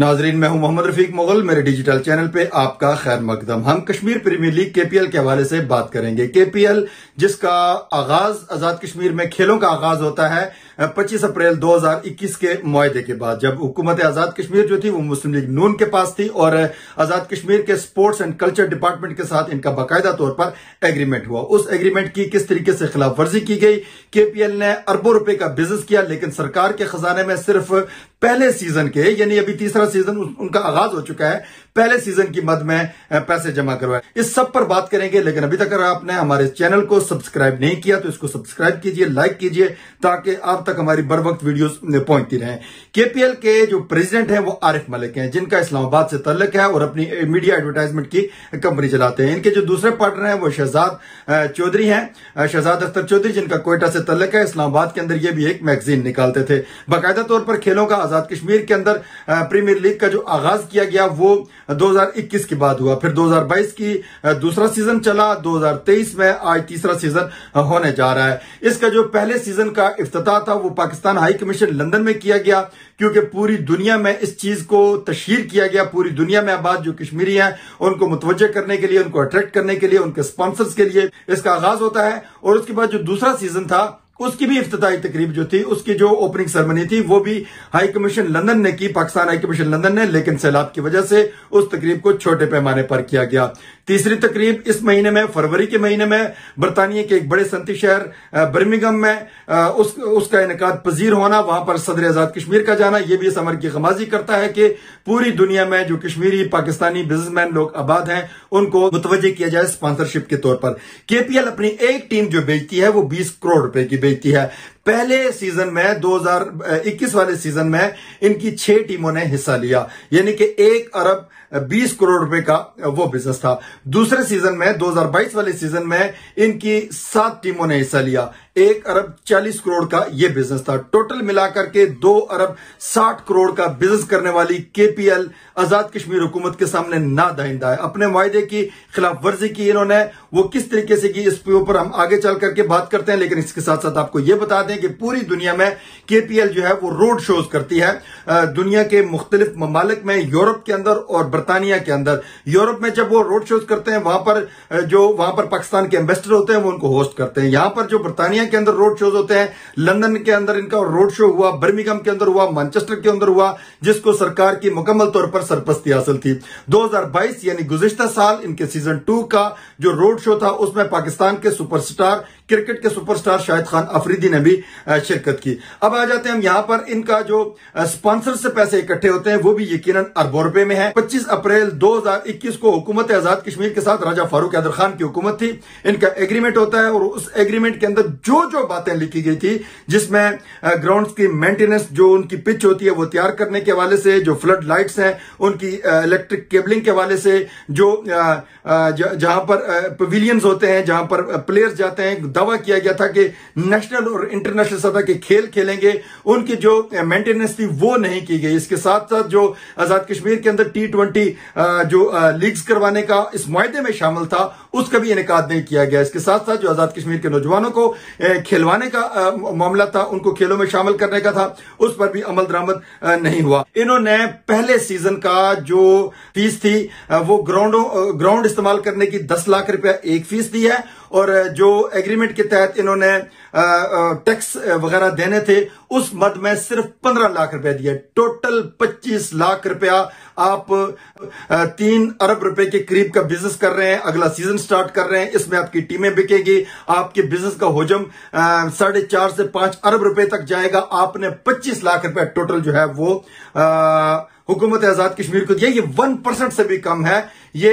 नाजरीन मैं हूं मोहम्मद रफीक मुगल मेरे डिजिटल चैनल पे आपका खैर मकदम हम कश्मीर प्रीमियर लीग केपीएल के हवाले से बात करेंगे केपीएल जिसका आगाज आजाद कश्मीर में खेलों का आगाज होता है 25 अप्रैल 2021 के मुआदे के बाद जब हुकूमत आजाद कश्मीर जो थी वो मुस्लिम लीग नून के पास थी और आजाद कश्मीर के स्पोर्ट्स एंड कल्चर डिपार्टमेंट के साथ इनका बाकायदा तौर पर एग्रीमेंट हुआ उस एग्रीमेंट की किस तरीके से खिलाफ वर्जी की गई केपीएल ने अरबों रुपए का बिजनेस किया लेकिन सरकार के खजाने में सिर्फ पहले सीजन के यानी अभी तीसरा सीजन उनका आगाज हो चुका है पहले सीजन की मद में पैसे जमा करवाए इस सब पर बात करेंगे लेकिन अभी तक अगर आपने हमारे चैनल को सब्सक्राइब नहीं किया तो इसको सब्सक्राइब कीजिए लाइक कीजिए ताकि आप तक हमारी बर वक्त वीडियो पहुंचती रहे केपीएल के जो प्रेसिडेंट है वो आरिफ मलिक हैं जिनका इस्लामाबाद से तल्लक है और अपनी मीडिया एडवर्टाइजमेंट की कंपनी चलाते हैं इनके जो दूसरे पार्टनर है वो शहजाद चौधरी है शहजाद अख्तर चौधरी जिनका कोयटा से तल्लक है इस्लामाबाद के अंदर ये भी एक मैगजीन निकालते थे बाकायदा तौर पर खेलों का आज़ाद कश्मीर के अंदर प्रीमियर लीग का जो आगाज किया गया वो 2021 के बाद हुआ फिर 2022 की दूसरा सीजन चला 2023 में आज तीसरा सीजन होने जा रहा है इसका जो पहले सीजन का अफ्त था वो पाकिस्तान हाई कमीशन लंदन में किया गया क्योंकि पूरी दुनिया में इस चीज को तशहर किया गया पूरी दुनिया में आबाद जो कश्मीरी हैं उनको मुतवजह करने के लिए उनको अट्रैक्ट करने के लिए उनके स्पॉन्सर्स के लिए इसका आगाज होता है और उसके बाद जो दूसरा सीजन था उसकी भी इफ्ताही तकरीब जो थी उसकी जो ओपनिंग सेरेमनी थी वो भी हाई कमीशन लंदन ने की पाकिस्तान हाई कमीशन लंदन ने लेकिन सैलाब की वजह से उस तकरीब को छोटे पैमाने पर किया गया तीसरी तकरीब इस महीने में फरवरी के महीने में बरतानिया के एक बड़े संती शहर बर्मिंगम में उस, उसका इनका पजीर होना वहां पर सदर आजाद कश्मीर का जाना यह भी इस अमर की खमाजी करता है कि पूरी दुनिया में जो कश्मीरी पाकिस्तानी बिजनेसमैन लोग आबाद हैं उनको मुतवजे किया जाए स्पॉन्सरशिप के तौर पर केपीएल अपनी एक टीम जो बेचती है वो बीस करोड़ रुपए की 被爹。पहले सीजन में 2021 वाले सीजन में इनकी छह टीमों ने हिस्सा लिया यानी कि एक अरब 20 करोड़ रुपए का वो बिजनेस था दूसरे सीजन में 2022 वाले सीजन में इनकी सात टीमों ने हिस्सा लिया एक अरब 40 करोड़ का ये बिजनेस था टोटल मिलाकर के दो अरब 60 करोड़ का बिजनेस करने वाली केपीएल आजाद कश्मीर हुकूमत के सामने ना दाइंदा है अपने वायदे की खिलाफ वर्जी की इन्होंने वो किस तरीके से की इसके ऊपर हम आगे चल करके बात करते हैं लेकिन इसके साथ साथ आपको यह बता दें दें कि पूरी दुनिया में केपीएल जो है वो रोड शोज करती है दुनिया के मुख्तलिफ ममालिक में यूरोप के अंदर और बरतानिया के अंदर यूरोप में जब वो रोड शोज करते हैं वहां पर जो वहां पर पाकिस्तान के एम्बेसडर होते हैं वो उनको होस्ट करते हैं यहां पर जो बरतानिया के अंदर रोड शोज होते हैं लंदन के अंदर इनका रोड शो हुआ बर्मिंगम के अंदर हुआ मानचेस्टर के अंदर हुआ जिसको सरकार की मुकम्मल तौर पर सरपस्ती हासिल थी बाईस यानी गुजश्ता साल इनके सीजन टू का जो रोड शो था उसमें पाकिस्तान के सुपरस्टार क्रिकेट के सुपरस्टार शाहिद खान अफरीदी ने भी शिरकत की अब आ जाते हैं हम यहाँ पर इनका जो स्पॉन्सर से पैसे इकट्ठे होते हैं वो भी यकीन अरबों रुपए में है पच्चीस अप्रैल दो हजार इक्कीस को हुकूमत आजाद कश्मीर के साथ राजा फारूक हैदर खान की हुकूमत थी इनका एग्रीमेंट होता है और उस एग्रीमेंट के अंदर जो जो बातें लिखी गई थी जिसमें ग्राउंड की मेंटेनेंस जो उनकी पिच होती है वो तैयार करने के हवाले से जो फ्लड लाइट हैं उनकी इलेक्ट्रिक केबलिंग के हवाले से जो जहां पर पवेलियंस होते हैं जहां पर प्लेयर्स जाते हैं दावा किया गया था कि नेशनल और इंटरनेशनल इंटरनेशनल सतह के खेल खेलेंगे उनकी जो मेंटेनेंस थी वो नहीं की गई इसके साथ साथ जो आजाद कश्मीर के अंदर टी ट्वेंटी जो लीग्स करवाने का इस मुहिदे में शामिल था उसका भी इनका नहीं किया गया इसके साथ साथ जो आजाद कश्मीर के नौजवानों को खेलवाने का मामला था उनको खेलों में शामिल करने का था उस पर भी अमल दरामद नहीं हुआ इन्होंने पहले सीजन का जो फीस थी वो ग्राउंड ग्राउंड इस्तेमाल करने की दस लाख रुपया एक फीस दी है और जो एग्रीमेंट के तहत इन्होंने टैक्स वगैरह देने थे उस मद में सिर्फ पंद्रह लाख रुपए दिए टोटल पच्चीस लाख रुपया आप तीन अरब रुपए के करीब का बिजनेस कर रहे हैं अगला सीजन स्टार्ट कर रहे हैं इसमें आपकी टीमें बिकेगी आपके बिजनेस का होजम साढ़े चार से पांच अरब रुपए तक जाएगा आपने पच्चीस लाख रुपया टोटल जो है वो आ, हुकूमत आजाद कश्मीर को दिया ये वन परसेंट से भी कम है ये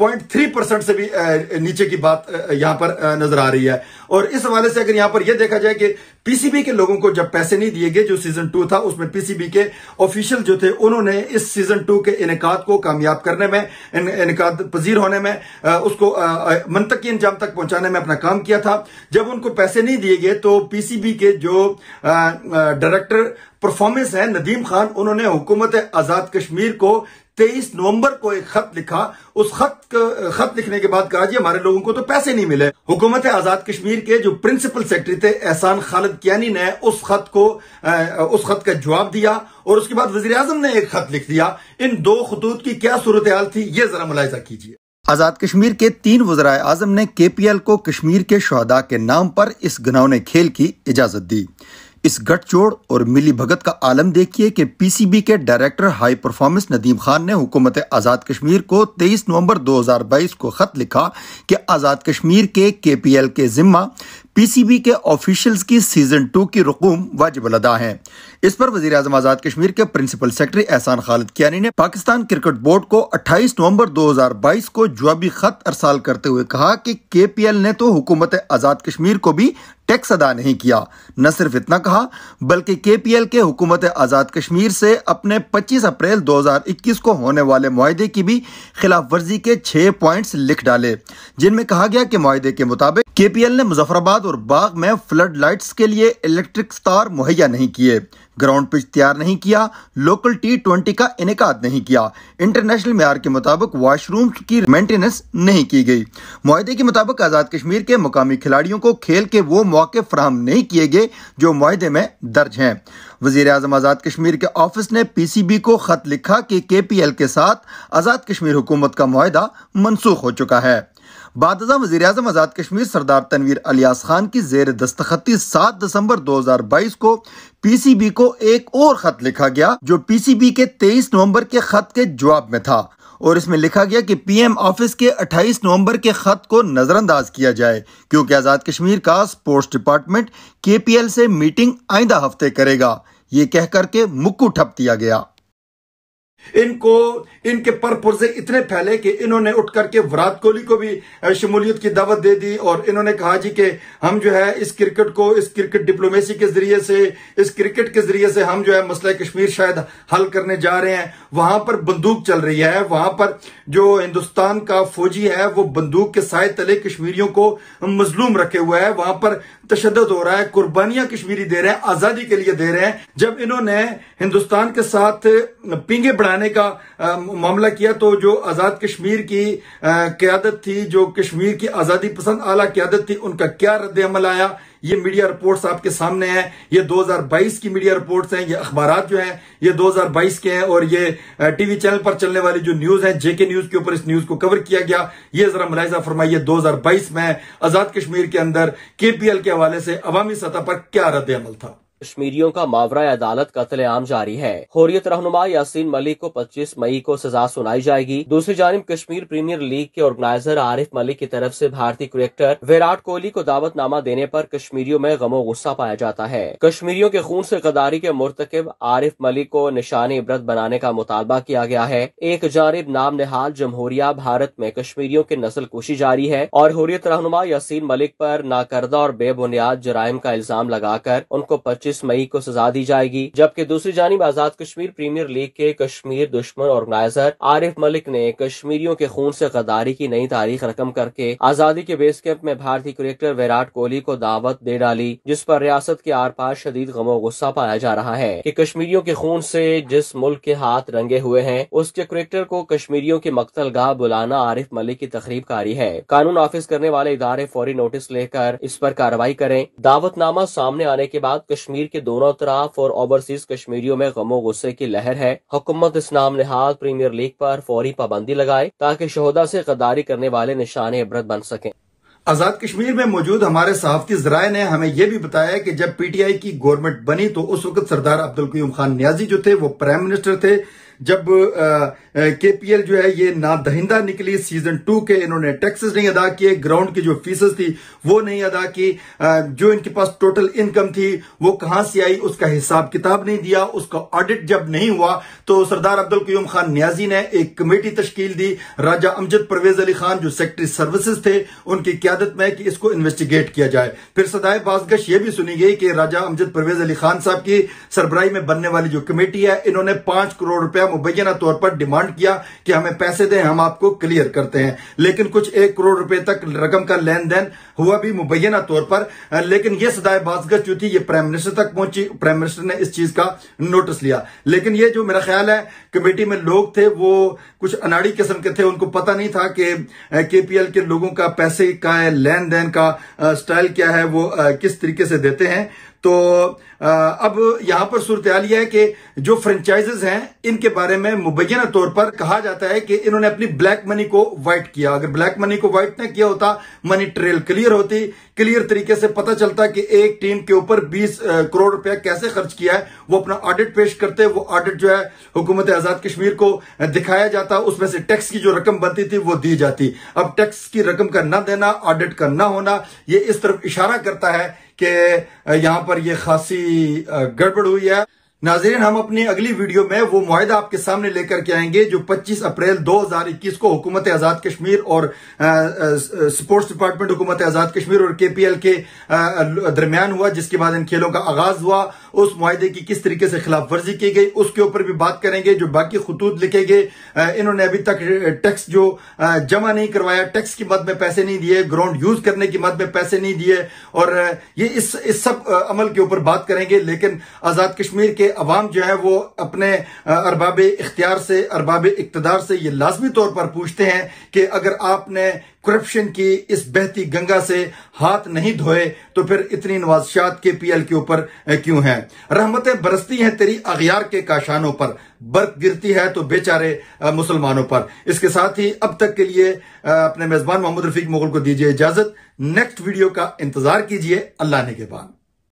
0.3 परसेंट से भी नीचे की बात यहां पर नजर आ रही है और इस हवाले से अगर यहां पर यह देखा जाए कि पीसीबी के लोगों को जब पैसे नहीं दिए गए जो सीजन टू था उसमें पीसीबी के ऑफिशियल जो थे उन्होंने इस सीजन टू के इनका को कामयाब करने में इनका पजीर होने में उसको मनतक अंजाम तक पहुंचाने में अपना काम किया था जब उनको पैसे नहीं दिए गए तो पीसीबी के जो डायरेक्टर परफॉर्मेंस है नदीम खान उन्होंने हुकूमत आजाद कश्मीर को तेईस नवंबर को एक खत लिखा उस खत खत लिखने के बाद कहा जी हमारे लोगों को तो पैसे नहीं मिले हुकूमत आजाद कश्मीर के जो प्रिंसिपल सेक्रेटरी थे एहसान खालिद कियानी ने उस खत को उस खत का जवाब दिया और उसके बाद वजी अजम ने एक खत लिख दिया इन दो खतूत की क्या सूरत हाल थी ये जरा मुलायजा कीजिए आज़ाद कश्मीर के तीन वजरा आजम ने के पी एल को कश्मीर के शहदा के नाम पर इस गनौने खेल की इजाज़त दी इस गठजोड़ और मिली भगत का आलम देखिए कि पीसीबी के director high performance Nadeem Khan ने हुकूमत आज़ाद कश्मीर को 23 नवंबर 2022 को ख़त लिखा कि आज़ाद कश्मीर के के पी एल के ज़िम्मा पीसीबी के ऑफिशियल्स की सीज़न टू की रकूम वाजिब अदा है इस पर वजी अजम आजाद कश्मीर के प्रिंसिपल सेक्रेटरी एहसान खालिद कियानी ने पाकिस्तान क्रिकेट बोर्ड को 28 नवंबर 2022 को जवाबी खत अरसाल करते हुए कहा कि के पी एल ने तो हुकूमत आज़ाद कश्मीर को भी टैक्स अदा नहीं किया न सिर्फ इतना कहा बल्कि के पी एल के हुकूमत आज़ाद कश्मीर से अपने 25 अप्रैल 2021 को होने वाले माहे की भी खिलाफ वर्जी के छह पॉइंट लिख डाले जिनमें कहा गया कि माहे के मुताबिक के पी एल ने मुजफ्फराबाद और बाग में फ्लड लाइट्स के लिए इलेक्ट्रिक तार मुहैया नहीं किए ग्राउंड पिच तैयार नहीं किया लोकल टी ट्वेंटी का इनका नहीं किया इंटरनेशनल मैार के मुताबिक वाशरूम की मेंटेनेंस नहीं की गई माहे के मुताबिक आज़ाद कश्मीर के मुकामी खिलाड़ियों को खेल के वो मौके फ्राहम नहीं किए गए जो माहे में दर्ज हैं वजीर अजम आज़ाद कश्मीर के ऑफिस ने पी सी बी को खत लिखा कि के पी एल के साथ आज़ाद कश्मीर हुकूमत का माहदा मनसूख हो चुका है बादजा वजी अजम आज़ाद कश्मीर सरदार तनवीर अलियास खान की जेर दस्तखती सात दिसंबर दो हज़ार बाईस को पी सी बी को एक और खत लिखा गया जो पी सी बी के तेईस नवम्बर के खत के जवाब में था और इसमें लिखा गया कि पीएम ऑफिस के 28 नवंबर के खत को नज़रअंदाज किया जाए क्योंकि आज़ाद कश्मीर का स्पोर्ट्स डिपार्टमेंट केपीएल से मीटिंग आइंदा हफ्ते करेगा ये कहकर के मुक्कू ठप दिया गया इनको इनके पर परपुरजे इतने फैले कि इन्होंने उठ करके विराट कोहली को भी शमूलियत की दावत दे दी और इन्होंने कहा जी कि हम जो है इस क्रिकेट को इस क्रिकेट डिप्लोमेसी के जरिए से इस क्रिकेट के जरिए से हम जो है मसला कश्मीर शायद हल करने जा रहे हैं वहां पर बंदूक चल रही है वहां पर जो हिंदुस्तान का फौजी है वो बंदूक के साय तले कश्मीरियों को मजलूम रखे हुए है वहां पर तशद हो रहा है कुर्बानियां कश्मीरी दे रहे हैं आजादी के लिए दे रहे हैं जब इन्होंने हिंदुस्तान के साथ पींगे बढ़ाए बनाने का मामला किया तो जो आज़ाद कश्मीर की क्यादत थी जो कश्मीर की आज़ादी पसंद आला क्यादत थी उनका क्या रद्द अमल आया ये मीडिया रिपोर्ट्स आपके सामने हैं ये 2022 की मीडिया रिपोर्ट्स हैं ये अखबार जो हैं ये 2022 के हैं और ये टीवी चैनल पर चलने वाली जो न्यूज है जेके न्यूज के ऊपर इस न्यूज को कवर किया गया ये जरा मुलायजा फरमाइए 2022 में आजाद कश्मीर के अंदर केपीएल के हवाले से अवामी सतह पर क्या रद्द अमल था कश्मीरियों का मावरा अदालत कत्लेआम जारी है होरियत रहनुमा यासीन मलिक को पच्चीस मई को सजा सुनाई जाएगी दूसरी जानब कश्मीर प्रीमियर लीग के ऑर्गेनाइजर आरिफ मलिक की तरफ ऐसी भारतीय क्रिकेटर विराट कोहली को दावतनामा देने आरोप कश्मीरियों में गमो गुस्सा पाया जाता है कश्मीरियों के खून ऐसी गदारी के मुरतकब आरिफ मलिक को निशान इबरत बनाने का मुतालबा किया गया है एक जानब नाम निहाल जमहूरिया भारत में कश्मीरियों की नस्ल कोशी जारी है और हुरियत रहनुमा यासीन मलिक पर नाकर्दा और बेबुनियाद जराइम का इल्जाम लगाकर उनको पच्चीस पच्चीस मई को सजा दी जाएगी जबकि दूसरी जानब आजाद कश्मीर प्रीमियर लीग के कश्मीर दुश्मन ऑर्गेनाइजर आरिफ मलिक ने कश्मीरियों के खून से गद्दारी की नई तारीख रकम करके आजादी के बेस कैंप में भारतीय क्रिकेटर विराट कोहली को दावत दे डाली जिस पर रियासत के आर पार शदीद गमो गुस्सा पाया जा रहा है की कश्मीरियों के खून से जिस मुल्क के हाथ रंगे हुए हैं उसके क्रिकेटर को कश्मीरियों के मकतल गाह बुलाना आरिफ मलिक की तकरीब कारी है कानून ऑफिस करने वाले इदारे फौरी नोटिस लेकर इस पर कार्रवाई करें दावतनामा सामने आने के बाद कश्मीर कश्मीर के दोनों तरफ और ओवरसीज कश्मीरियों में गमो गुस्से की लहर है हुकूमत इस नाम नहाद प्रीमियर लीग पर फौरी पाबंदी लगाए ताकि शहदा से गद्दारी करने वाले निशान इबरत बन सके आजाद कश्मीर में मौजूद हमारे सहाफती जराये ने हमें यह भी बताया कि जब पीटीआई की गवर्नमेंट बनी तो उस वक्त सरदार अब्दुल क्यूम खान न्याजी जो थे वो प्राइम मिनिस्टर थे जब केपीएल जो है ये ना दहिंदा निकली सीजन टू के इन्होंने टैक्सेस नहीं अदा किए ग्राउंड की जो फीसेस थी वो नहीं अदा की जो इनके पास टोटल इनकम थी वो कहां से आई उसका हिसाब किताब नहीं दिया उसका ऑडिट जब नहीं हुआ तो सरदार अब्दुल क्यूम खान न्याजी ने एक कमेटी तश्कील दी राजा अमजद परवेज अली खान जो सेक्रेटरी सर्विसेज थे उनकी क्यादत में कि इसको इन्वेस्टिगेट किया जाए फिर सदाए बाजगश ये भी सुनी गई कि राजा अमजद परवेज अली खान साहब की सरबराई में बनने वाली जो कमेटी है इन्होंने पांच करोड़ रुपया गया मुबैना तौर पर डिमांड किया कि हमें पैसे दें हम आपको क्लियर करते हैं लेकिन कुछ एक करोड़ रुपए तक रकम का लेन देन हुआ भी मुबैना तौर पर लेकिन यह सदाए बाजगत जो थी ये प्राइम मिनिस्टर तक पहुंची प्राइम मिनिस्टर ने इस चीज का नोटिस लिया लेकिन ये जो मेरा ख्याल है कमेटी में लोग थे वो कुछ अनाड़ी किस्म के थे उनको पता नहीं था कि केपीएल के लोगों का पैसे का लेन देन का स्टाइल क्या है वो किस तरीके से देते हैं तो अब यहां पर सूरत यह है कि जो फ्रेंचाइजेज हैं इनके बारे में मुबैना तौर पर कहा जाता है कि इन्होंने अपनी ब्लैक मनी को व्हाइट किया अगर ब्लैक मनी को व्हाइट ना किया होता मनी ट्रेल क्लियर होती क्लियर तरीके से पता चलता कि एक टीम के ऊपर 20 करोड़ रुपया कैसे खर्च किया है वो अपना ऑडिट पेश करते वो ऑडिट जो है हुकूमत आजाद कश्मीर को दिखाया जाता उसमें से टैक्स की जो रकम बनती थी वो दी जाती अब टैक्स की रकम का ना देना ऑडिट का ना होना ये इस तरफ इशारा करता है कि यहाँ पर यह खासी गड़बड़ हुई है नाजरीन हम अपनी अगली वीडियो में वो माहिदा आपके सामने लेकर के आएंगे जो 25 अप्रैल 2021 को हुकूमत आज़ाद कश्मीर और स्पोर्ट्स डिपार्टमेंट हुकूमत आज़ाद कश्मीर और केपीएल के, के दरमियान हुआ जिसके बाद इन खेलों का आगाज हुआ उस माहे की किस तरीके से खिलाफ वर्जी की गई उसके ऊपर भी बात करेंगे जो बाकी खतूत लिखे गए इन्होंने अभी तक टैक्स जो जमा नहीं करवाया टैक्स की मद में पैसे नहीं दिए ग्राउंड यूज करने की मद में पैसे नहीं दिए और ये इस इस सब अमल के ऊपर बात करेंगे लेकिन आज़ाद कश्मीर के अवाम जो है वो अपने अरबाब इख्तियार से अरबाब इकतदार से ये लाजमी तौर पर पूछते हैं कि अगर आपने करप्शन की इस बहती गंगा से हाथ नहीं धोए तो फिर इतनी नवाजशात के पीएल के ऊपर क्यों हैं रहमतें बरसती हैं तेरी अगियार के काशानों पर बर्फ गिरती है तो बेचारे मुसलमानों पर इसके साथ ही अब तक के लिए अपने मेजबान मोहम्मद रफीक मुगल को दीजिए इजाजत नेक्स्ट वीडियो का इंतजार कीजिए अल्लाह ने के बाद